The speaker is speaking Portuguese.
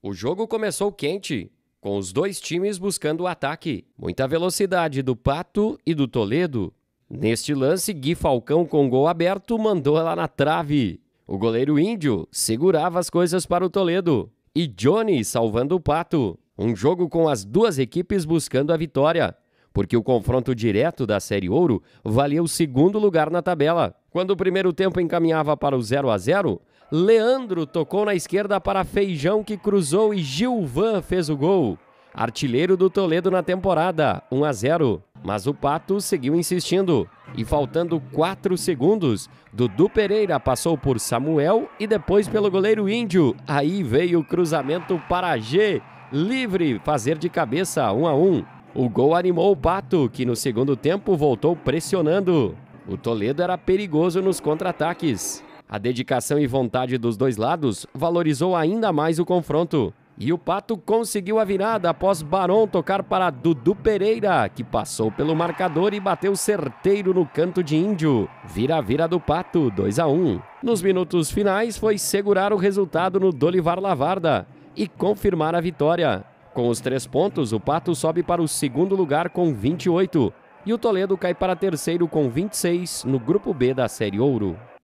O jogo começou quente, com os dois times buscando o ataque. Muita velocidade do Pato e do Toledo. Neste lance, Gui Falcão com gol aberto mandou ela na trave. O goleiro Índio segurava as coisas para o Toledo. E Johnny salvando o Pato. Um jogo com as duas equipes buscando a vitória, porque o confronto direto da Série Ouro valia o segundo lugar na tabela. Quando o primeiro tempo encaminhava para o 0 a 0, Leandro tocou na esquerda para Feijão que cruzou e Gilvan fez o gol. Artilheiro do Toledo na temporada, 1 a 0. Mas o Pato seguiu insistindo e faltando 4 segundos, Dudu Pereira passou por Samuel e depois pelo goleiro Índio. Aí veio o cruzamento para G, livre, fazer de cabeça 1 a 1. O gol animou o Pato, que no segundo tempo voltou pressionando. O Toledo era perigoso nos contra-ataques. A dedicação e vontade dos dois lados valorizou ainda mais o confronto. E o Pato conseguiu a virada após Barão tocar para Dudu Pereira, que passou pelo marcador e bateu certeiro no canto de Índio. Vira-vira do Pato, 2 a 1. Nos minutos finais foi segurar o resultado no Dolivar Lavarda e confirmar a vitória. Com os três pontos, o Pato sobe para o segundo lugar com 28, e o Toledo cai para terceiro com 26 no grupo B da Série Ouro.